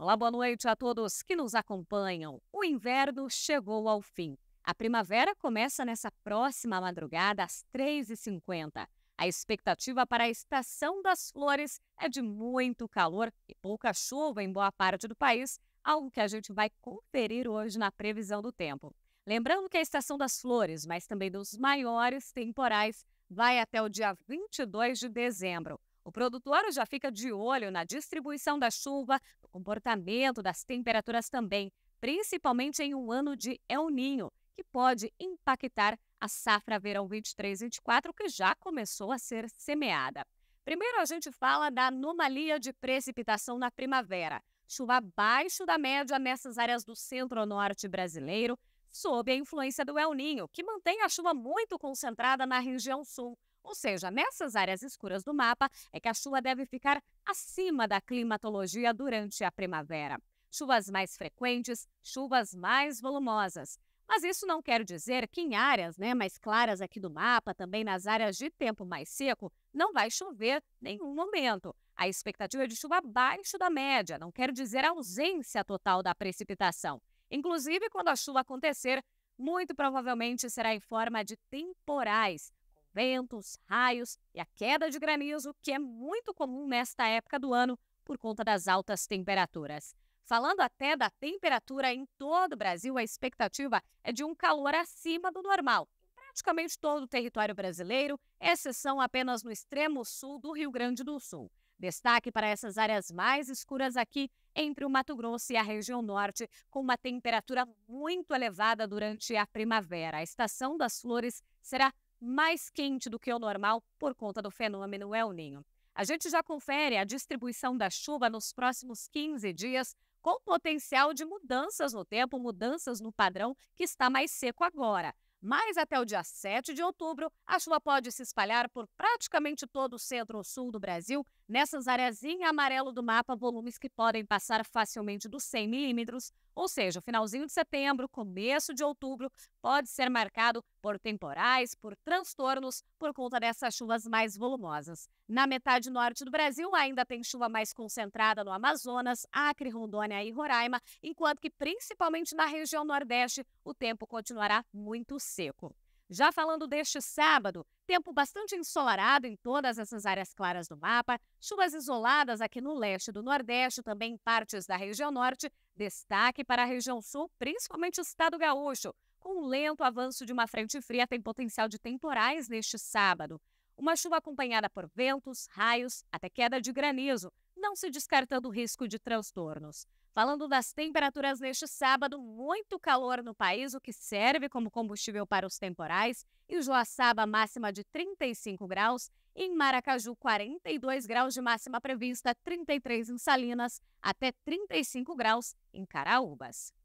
Olá, boa noite a todos que nos acompanham. O inverno chegou ao fim. A primavera começa nessa próxima madrugada às 3h50. A expectativa para a estação das flores é de muito calor e pouca chuva em boa parte do país, algo que a gente vai conferir hoje na previsão do tempo. Lembrando que a estação das flores, mas também dos maiores temporais, vai até o dia 22 de dezembro. O produtor já fica de olho na distribuição da chuva, no comportamento das temperaturas também, principalmente em um ano de El Ninho, que pode impactar a safra verão 23-24, que já começou a ser semeada. Primeiro, a gente fala da anomalia de precipitação na primavera. Chuva abaixo da média nessas áreas do centro-norte brasileiro, sob a influência do El Ninho, que mantém a chuva muito concentrada na região sul. Ou seja, nessas áreas escuras do mapa é que a chuva deve ficar acima da climatologia durante a primavera. Chuvas mais frequentes, chuvas mais volumosas. Mas isso não quer dizer que em áreas né, mais claras aqui do mapa, também nas áreas de tempo mais seco, não vai chover nenhum momento. A expectativa é de chuva abaixo da média, não quer dizer ausência total da precipitação. Inclusive, quando a chuva acontecer, muito provavelmente será em forma de temporais, ventos, raios e a queda de granizo, que é muito comum nesta época do ano por conta das altas temperaturas. Falando até da temperatura em todo o Brasil, a expectativa é de um calor acima do normal. Em praticamente todo o território brasileiro, exceção apenas no extremo sul do Rio Grande do Sul. Destaque para essas áreas mais escuras aqui entre o Mato Grosso e a região norte, com uma temperatura muito elevada durante a primavera. A estação das flores será mais quente do que o normal por conta do fenômeno El Ninho. A gente já confere a distribuição da chuva nos próximos 15 dias, com potencial de mudanças no tempo, mudanças no padrão que está mais seco agora. Mas até o dia 7 de outubro, a chuva pode se espalhar por praticamente todo o centro-sul do Brasil, Nessas áreas em amarelo do mapa, volumes que podem passar facilmente dos 100 milímetros, ou seja, o finalzinho de setembro, começo de outubro, pode ser marcado por temporais, por transtornos, por conta dessas chuvas mais volumosas. Na metade norte do Brasil, ainda tem chuva mais concentrada no Amazonas, Acre, Rondônia e Roraima, enquanto que principalmente na região nordeste, o tempo continuará muito seco. Já falando deste sábado, tempo bastante ensolarado em todas essas áreas claras do mapa, chuvas isoladas aqui no leste do Nordeste, também em partes da região Norte, destaque para a região Sul, principalmente o estado gaúcho, com um lento avanço de uma frente fria tem potencial de temporais neste sábado. Uma chuva acompanhada por ventos, raios, até queda de granizo, não se descartando o risco de transtornos. Falando das temperaturas neste sábado, muito calor no país, o que serve como combustível para os temporais. Em Joaçaba, máxima de 35 graus. Em Maracaju, 42 graus de máxima prevista, 33 em Salinas, até 35 graus em Caraúbas.